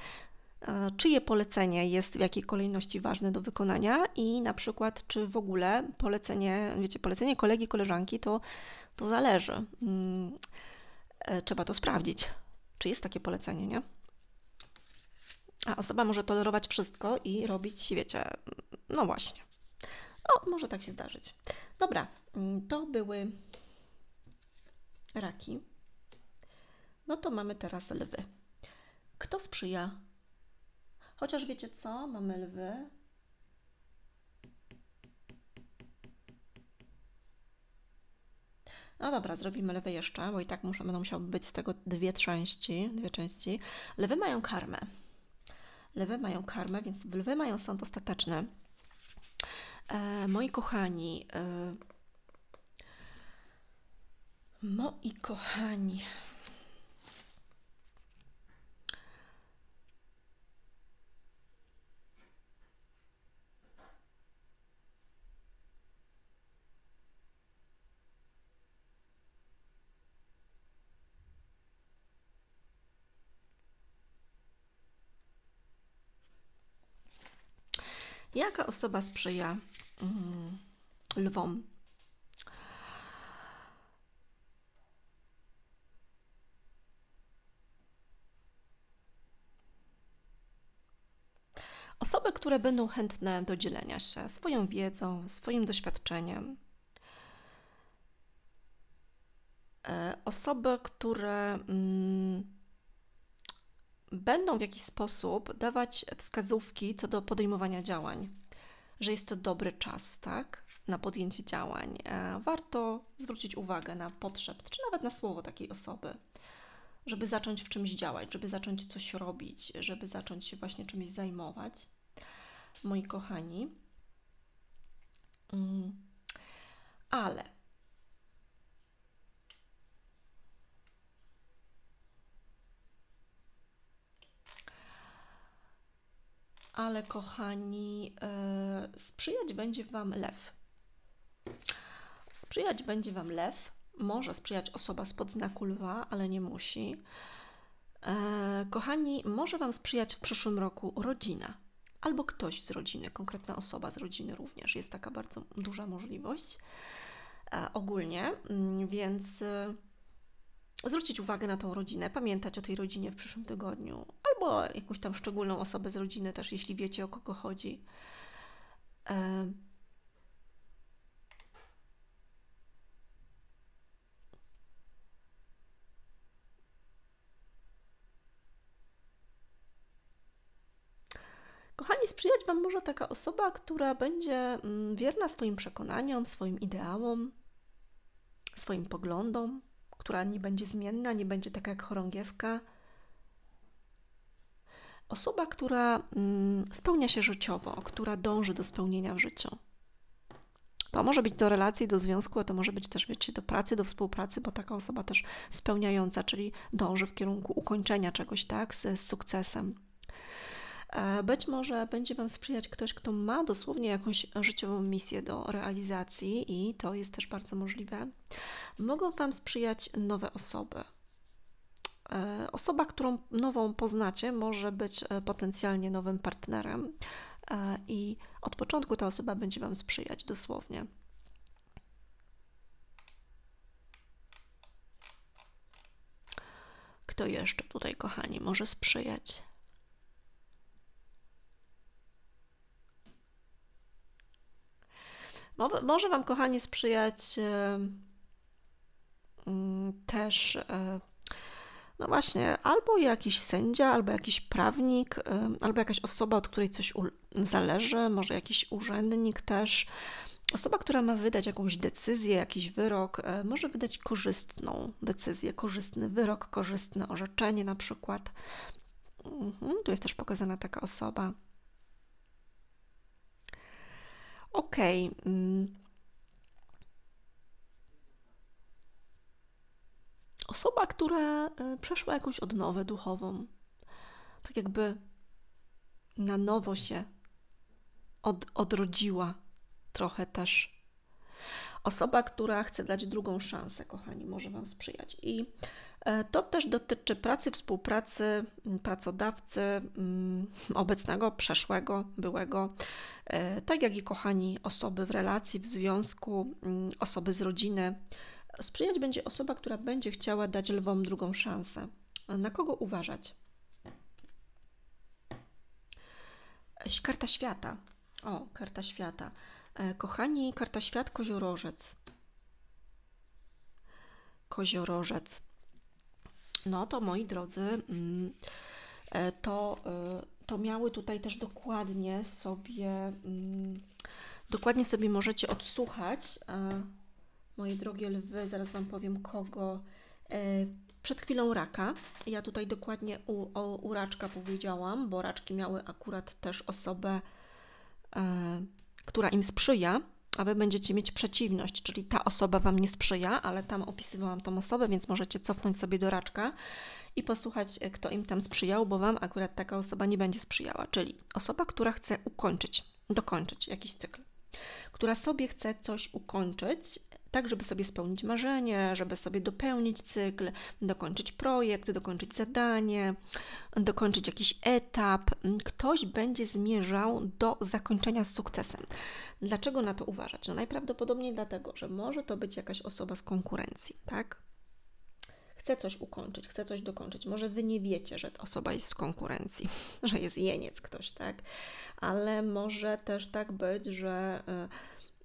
E, czyje polecenie jest w jakiej kolejności ważne do wykonania i na przykład, czy w ogóle polecenie, wiecie, polecenie kolegi, koleżanki to, to zależy. Mm, e, trzeba to sprawdzić, czy jest takie polecenie, nie? A osoba może tolerować wszystko i robić, wiecie, no właśnie. No, może tak się zdarzyć. Dobra, mm, to były raki. No to mamy teraz lwy. Kto sprzyja Chociaż wiecie co? Mamy lwy. No dobra, zrobimy lewy jeszcze, bo i tak muszą, będą musiały być z tego dwie części, dwie części. Lewy mają karmę. Lewy mają karmę, więc lwy mają sąd ostateczny. E, moi kochani, e, moi kochani, Jaka osoba sprzyja mm, lwom? Osoby, które będą chętne do dzielenia się swoją wiedzą, swoim doświadczeniem. E, osoby, które. Mm, będą w jakiś sposób dawać wskazówki co do podejmowania działań, że jest to dobry czas, tak? Na podjęcie działań. E, warto zwrócić uwagę na potrzeb, czy nawet na słowo takiej osoby, żeby zacząć w czymś działać, żeby zacząć coś robić, żeby zacząć się właśnie czymś zajmować. Moi kochani. Mm, ale ale kochani, e, sprzyjać będzie Wam lew. Sprzyjać będzie Wam lew, może sprzyjać osoba spod znaku lwa, ale nie musi. E, kochani, może Wam sprzyjać w przyszłym roku rodzina albo ktoś z rodziny, konkretna osoba z rodziny również. Jest taka bardzo duża możliwość e, ogólnie, mm, więc zwrócić uwagę na tą rodzinę, pamiętać o tej rodzinie w przyszłym tygodniu, albo jakąś tam szczególną osobę z rodziny, też jeśli wiecie o kogo chodzi. Kochani, sprzyjać Wam może taka osoba, która będzie mm, wierna swoim przekonaniom, swoim ideałom, swoim poglądom która nie będzie zmienna, nie będzie taka jak chorągiewka. Osoba, która mm, spełnia się życiowo, która dąży do spełnienia w życiu. To może być do relacji, do związku, a to może być też, wiecie, do pracy, do współpracy, bo taka osoba też spełniająca, czyli dąży w kierunku ukończenia czegoś, tak, z, z sukcesem. E, być może będzie Wam sprzyjać ktoś, kto ma dosłownie jakąś życiową misję do realizacji i to jest też bardzo możliwe. Mogą Wam sprzyjać nowe osoby. E, osoba, którą nową poznacie, może być e, potencjalnie nowym partnerem i od początku ta osoba będzie Wam sprzyjać dosłownie. Kto jeszcze tutaj, kochani, może sprzyjać? może Wam, kochani, sprzyjać e, mm, też, e, no właśnie, albo jakiś sędzia, albo jakiś prawnik, e, albo jakaś osoba, od której coś zależy, może jakiś urzędnik też. Osoba, która ma wydać jakąś decyzję, jakiś wyrok, może wydać korzystną decyzję, korzystny wyrok, korzystne orzeczenie na przykład. Mhm, tu jest też pokazana taka osoba. Okej. Okay. Mm. Osoba, która e, przeszła jakąś odnowę duchową, tak jakby na nowo się od, odrodziła trochę też. Osoba, która chce dać drugą szansę, kochani, może Wam sprzyjać. I E, to też dotyczy pracy, współpracy pracodawcy obecnego, przeszłego, byłego, e, tak jak i kochani osoby w relacji, w związku, osoby z rodziny. Sprzyjać będzie osoba, która będzie chciała dać lwom drugą szansę. E, na kogo uważać? Karta świata. O, karta świata. Kochani, karta świat koziorożec. Koziorożec. No to moi drodzy, mm, e, to, e, to miały tutaj też dokładnie sobie, mm, dokładnie sobie możecie odsłuchać. E, Moje drogie lwy, zaraz Wam powiem kogo. Przed chwilą raka. Ja tutaj dokładnie u, o uraczka powiedziałam, bo raczki miały akurat też osobę, która im sprzyja aby będziecie mieć przeciwność, czyli ta osoba Wam nie sprzyja, ale tam opisywałam tą osobę, więc możecie cofnąć sobie doraczka i posłuchać, e, kto im tam sprzyjał, bo Wam akurat taka osoba nie będzie sprzyjała, czyli osoba, która chce ukończyć, dokończyć jakiś cykl, która sobie chce coś ukończyć tak żeby sobie spełnić marzenie, żeby sobie dopełnić cykl, dokończyć projekt, dokończyć zadanie, dokończyć jakiś etap. Ktoś będzie zmierzał do zakończenia z sukcesem. Dlaczego na to uważać? No najprawdopodobniej dlatego, że może to być jakaś osoba z konkurencji, tak? chce coś ukończyć, chce coś dokończyć. Może wy nie wiecie, że ta osoba jest z konkurencji, że jest jeniec ktoś, tak? Ale może też tak być, że. E,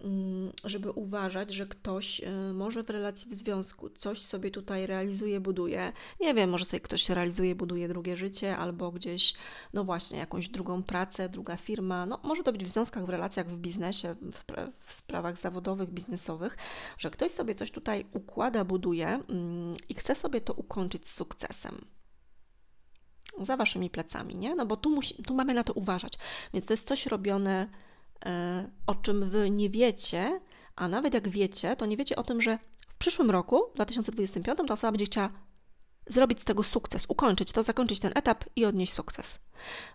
Mm, żeby uważać, że ktoś y, może w relacji w związku coś sobie tutaj realizuje, buduje. Nie wiem, może sobie ktoś realizuje, buduje drugie życie, albo gdzieś, no właśnie, jakąś drugą pracę, druga firma. No, może to być w związkach, w relacjach, w biznesie, w, w sprawach zawodowych, biznesowych, że ktoś sobie coś tutaj układa, buduje mm, i chce sobie to ukończyć z sukcesem za waszymi plecami, nie? No bo tu, musi, tu mamy na to uważać. Więc to jest coś robione E, o czym wy nie wiecie, a nawet jak wiecie, to nie wiecie o tym, że w przyszłym roku, 2025, ta osoba będzie chciała zrobić z tego sukces, ukończyć to, zakończyć ten etap i odnieść sukces.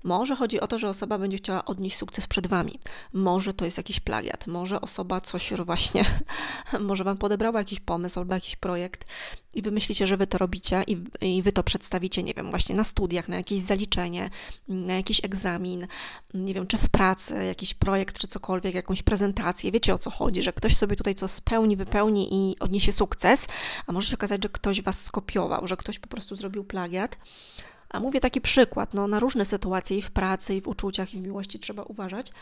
Może chodzi o to, że osoba będzie chciała odnieść sukces przed Wami. Może to jest jakiś plagiat, może osoba coś właśnie, może Wam podebrała jakiś pomysł albo jakiś projekt i wymyślicie, że Wy to robicie i, i Wy to przedstawicie, nie wiem, właśnie na studiach, na jakieś zaliczenie, na jakiś egzamin, nie wiem, czy w pracy, jakiś projekt, czy cokolwiek, jakąś prezentację. Wiecie o co chodzi, że ktoś sobie tutaj co spełni, wypełni i odniesie sukces, a może się okazać, że ktoś Was skopiował, że ktoś po prostu zrobił plagiat a mówię taki przykład, no, na różne sytuacje i w pracy, i w uczuciach, i w miłości trzeba uważać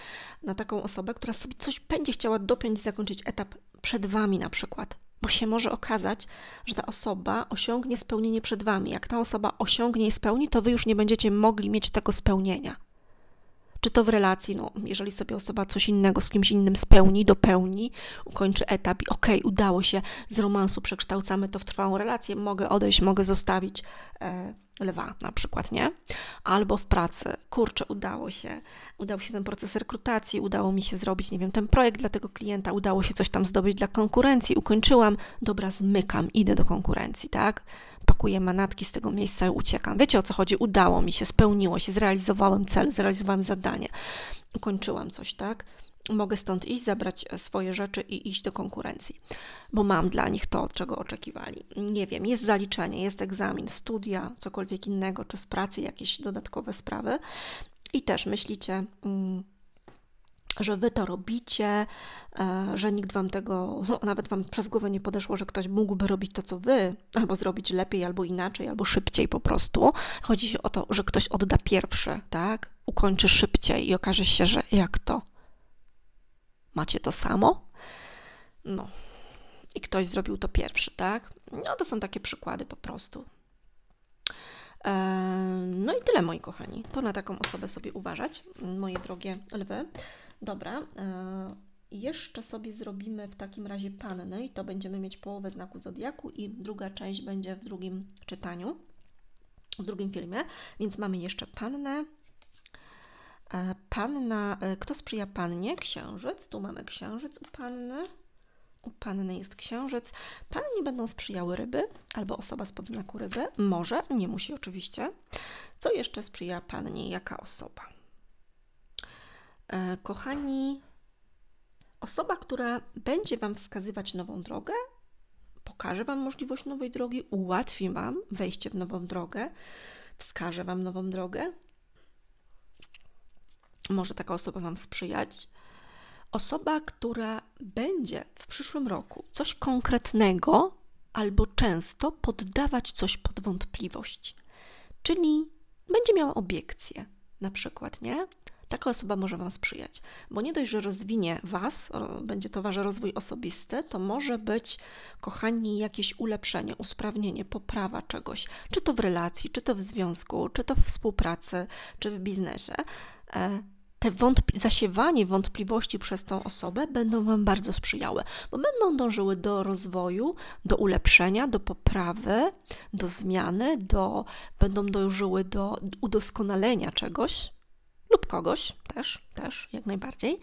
na taką osobę, która sobie coś będzie chciała dopiąć i zakończyć etap przed Wami na przykład. Bo się może okazać, że ta osoba osiągnie spełnienie przed Wami. Jak ta osoba osiągnie i spełni, to Wy już nie będziecie mogli mieć tego spełnienia czy to w relacji, no, jeżeli sobie osoba coś innego z kimś innym spełni, dopełni, ukończy etap i okej, okay, udało się, z romansu przekształcamy to w trwałą relację, mogę odejść, mogę zostawić, e, lwa na przykład, nie? Albo w pracy, kurczę, udało się, udał się ten proces rekrutacji, udało mi się zrobić, nie wiem, ten projekt dla tego klienta, udało się coś tam zdobyć dla konkurencji, ukończyłam, dobra, zmykam, idę do konkurencji, tak? Pakuję manatki z tego miejsca i uciekam. Wiecie o co chodzi? Udało mi się, spełniło się, zrealizowałem cel, zrealizowałem zadanie, ukończyłam coś, tak? mogę stąd iść, zabrać e, swoje rzeczy i iść do konkurencji, bo mam dla nich to, czego oczekiwali. Nie wiem, jest zaliczenie, jest egzamin, studia, cokolwiek innego, czy w pracy jakieś dodatkowe sprawy. I też myślicie, mm, że wy to robicie, e, że nikt wam tego, nawet wam przez głowę nie podeszło, że ktoś mógłby robić to, co wy, albo zrobić lepiej, albo inaczej, albo szybciej po prostu. Chodzi o to, że ktoś odda pierwszy, tak? Ukończy szybciej i okaże się, że jak to? macie to samo? No. I ktoś zrobił to pierwszy, tak? No to są takie przykłady po prostu. E, no i tyle, moi kochani. To na taką osobę sobie uważać, moje drogie lwy. Dobra, e, jeszcze sobie zrobimy w takim razie pannę i to będziemy mieć połowę znaku Zodiaku i druga część będzie w drugim czytaniu, w drugim filmie, więc mamy jeszcze pannę, E, panna, e, kto sprzyja pannie? Księżyc, tu mamy księżyc u panny. U panny jest księżyc. Pannie będą sprzyjały ryby albo osoba spod znaku ryby. Może, nie musi oczywiście. Co jeszcze sprzyja pannie? Jaka osoba? E, kochani, osoba, która będzie Wam wskazywać nową drogę, pokaże Wam możliwość nowej drogi, ułatwi Wam wejście w nową drogę, wskaże Wam nową drogę, może taka osoba Wam sprzyjać. Osoba, która będzie w przyszłym roku coś konkretnego albo często poddawać coś pod wątpliwość, czyli będzie miała obiekcje, na przykład, nie? Taka osoba może Wam sprzyjać, bo nie dość, że rozwinie Was, będzie to Wasz rozwój osobisty, to może być, kochani, jakieś ulepszenie, usprawnienie, poprawa czegoś, czy to w relacji, czy to w związku, czy to w współpracy, czy w biznesie. E, te wątpli zasiewanie wątpliwości przez tą osobę będą Wam bardzo sprzyjały, bo będą dążyły do rozwoju, do ulepszenia, do poprawy, do zmiany, do, będą dążyły do udoskonalenia czegoś lub kogoś też, też jak najbardziej.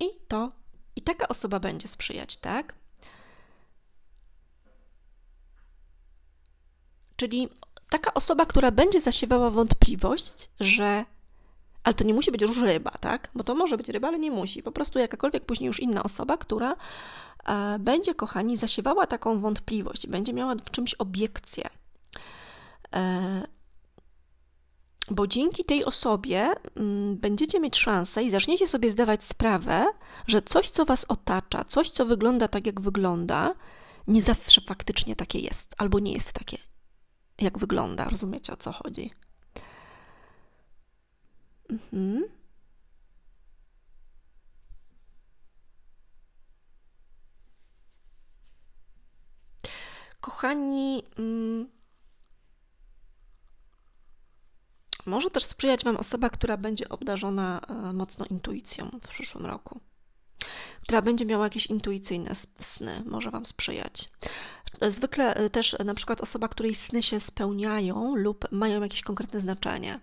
I to, i taka osoba będzie sprzyjać, tak? Czyli taka osoba, która będzie zasiewała wątpliwość, że ale to nie musi być już ryba, tak? Bo to może być ryba, ale nie musi. Po prostu jakakolwiek później już inna osoba, która e, będzie, kochani, zasiewała taką wątpliwość, będzie miała w czymś obiekcję. E, bo dzięki tej osobie m, mm, będziecie mieć szansę i zaczniecie sobie zdawać sprawę, że coś, co Was otacza, coś, co wygląda tak, jak wygląda, nie zawsze faktycznie takie jest, albo nie jest takie, jak wygląda. Rozumiecie o co chodzi? Mhm. Kochani, mm, może też sprzyjać Wam osoba, która będzie obdarzona e, mocno intuicją w przyszłym roku, która będzie miała jakieś intuicyjne sny, może Wam sprzyjać. Zwykle y, też y, na przykład osoba, której sny się spełniają lub mają jakieś konkretne znaczenie.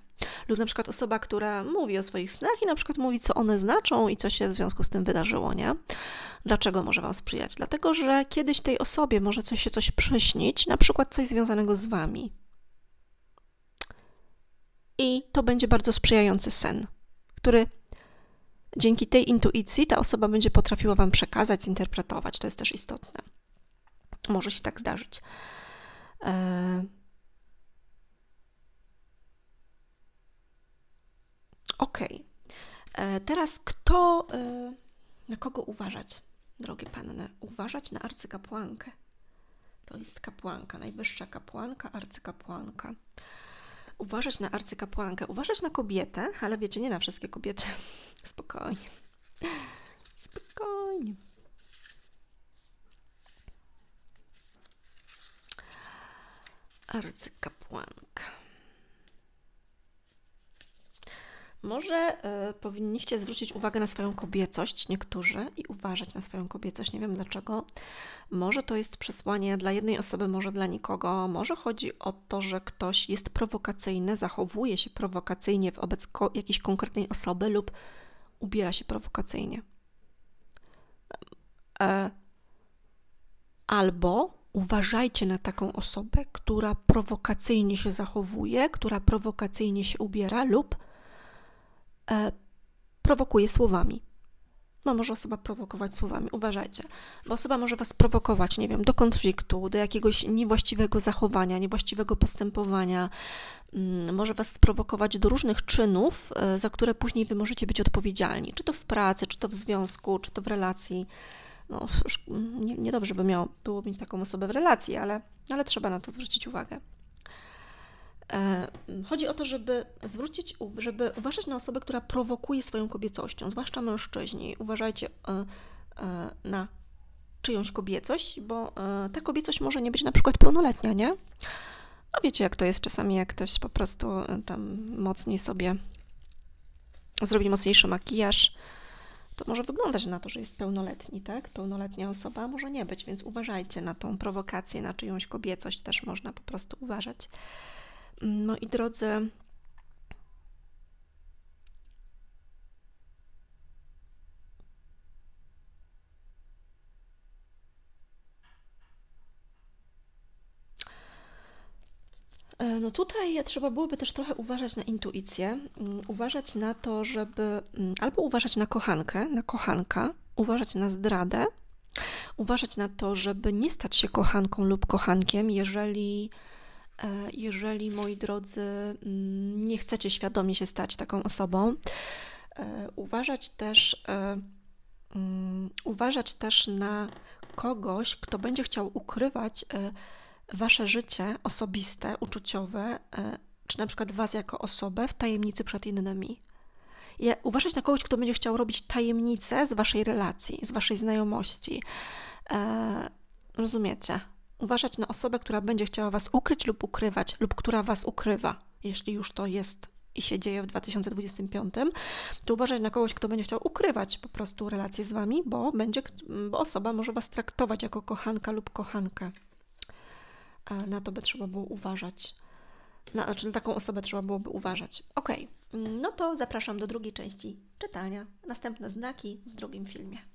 Lub na przykład osoba, która mówi o swoich snach i na przykład mówi, co one znaczą i co się w związku z tym wydarzyło, nie? Dlaczego może Wam sprzyjać? Dlatego, że kiedyś tej osobie może coś się coś przyśnić, na przykład coś związanego z Wami. I to będzie bardzo sprzyjający sen, który dzięki tej intuicji ta osoba będzie potrafiła Wam przekazać, zinterpretować. To jest też istotne. Może się tak zdarzyć. E, ok. E, teraz kto. E, na kogo uważać, drogie panny? Uważać na arcykapłankę. To jest kapłanka, najwyższa kapłanka, arcykapłanka. Uważać na arcykapłankę, uważać na kobietę, ale wiecie, nie na wszystkie kobiety. Spokojnie. Spokojnie. arcykapłanka. Może y, powinniście zwrócić uwagę na swoją kobiecość, niektórzy, i uważać na swoją kobiecość. Nie wiem dlaczego. Może to jest przesłanie dla jednej osoby, może dla nikogo. Może chodzi o to, że ktoś jest prowokacyjny, zachowuje się prowokacyjnie wobec ko jakiejś konkretnej osoby lub ubiera się prowokacyjnie. E, albo uważajcie na taką osobę, która prowokacyjnie się zachowuje, która prowokacyjnie się ubiera lub e, prowokuje słowami. No, może osoba prowokować słowami, uważajcie, bo osoba może was prowokować, nie wiem, do konfliktu, do jakiegoś niewłaściwego zachowania, niewłaściwego postępowania, mm, może was sprowokować do różnych czynów, e, za które później wy możecie być odpowiedzialni, czy to w pracy, czy to w związku, czy to w relacji no już nie, niedobrze by miało było mieć taką osobę w relacji, ale, ale trzeba na to zwrócić uwagę. E, chodzi o to, żeby zwrócić, żeby uważać na osobę, która prowokuje swoją kobiecością, zwłaszcza mężczyźni. Uważajcie e, e, na czyjąś kobiecość, bo ta kobiecość może nie być na przykład pełnoletnia, nie? A no, wiecie, jak to jest czasami, jak ktoś po prostu tam mocniej sobie zrobi mocniejszy makijaż, to może wyglądać na to, że jest pełnoletni, tak? Pełnoletnia osoba może nie być, więc uważajcie na tą prowokację, na czyjąś kobiecość też można po prostu uważać. No mm, i drodzy, E, no tutaj trzeba byłoby też trochę uważać na intuicję, mm, uważać na to, żeby mm, albo uważać na kochankę, na kochanka, uważać na zdradę, uważać na to, żeby nie stać się kochanką lub kochankiem, jeżeli e, jeżeli moi drodzy mm, nie chcecie świadomie się stać taką osobą. E, uważać też uważać też na kogoś, kto będzie chciał ukrywać wasze życie osobiste, uczuciowe, e, czy na przykład was jako osobę w tajemnicy przed innymi. uważać na kogoś, kto będzie chciał robić tajemnicę z waszej relacji, z waszej znajomości. E, rozumiecie? Uważać na osobę, która będzie chciała was ukryć lub ukrywać, lub która was ukrywa, jeśli już to jest i się dzieje w 2025, to uważać na kogoś, kto będzie chciał ukrywać po prostu relacje z wami, bo, będzie, bo osoba może was traktować jako kochanka lub kochankę na to by trzeba było uważać. Na, znaczy na taką osobę trzeba byłoby uważać. Ok, mm, no to zapraszam do drugiej części czytania. Następne znaki w drugim filmie.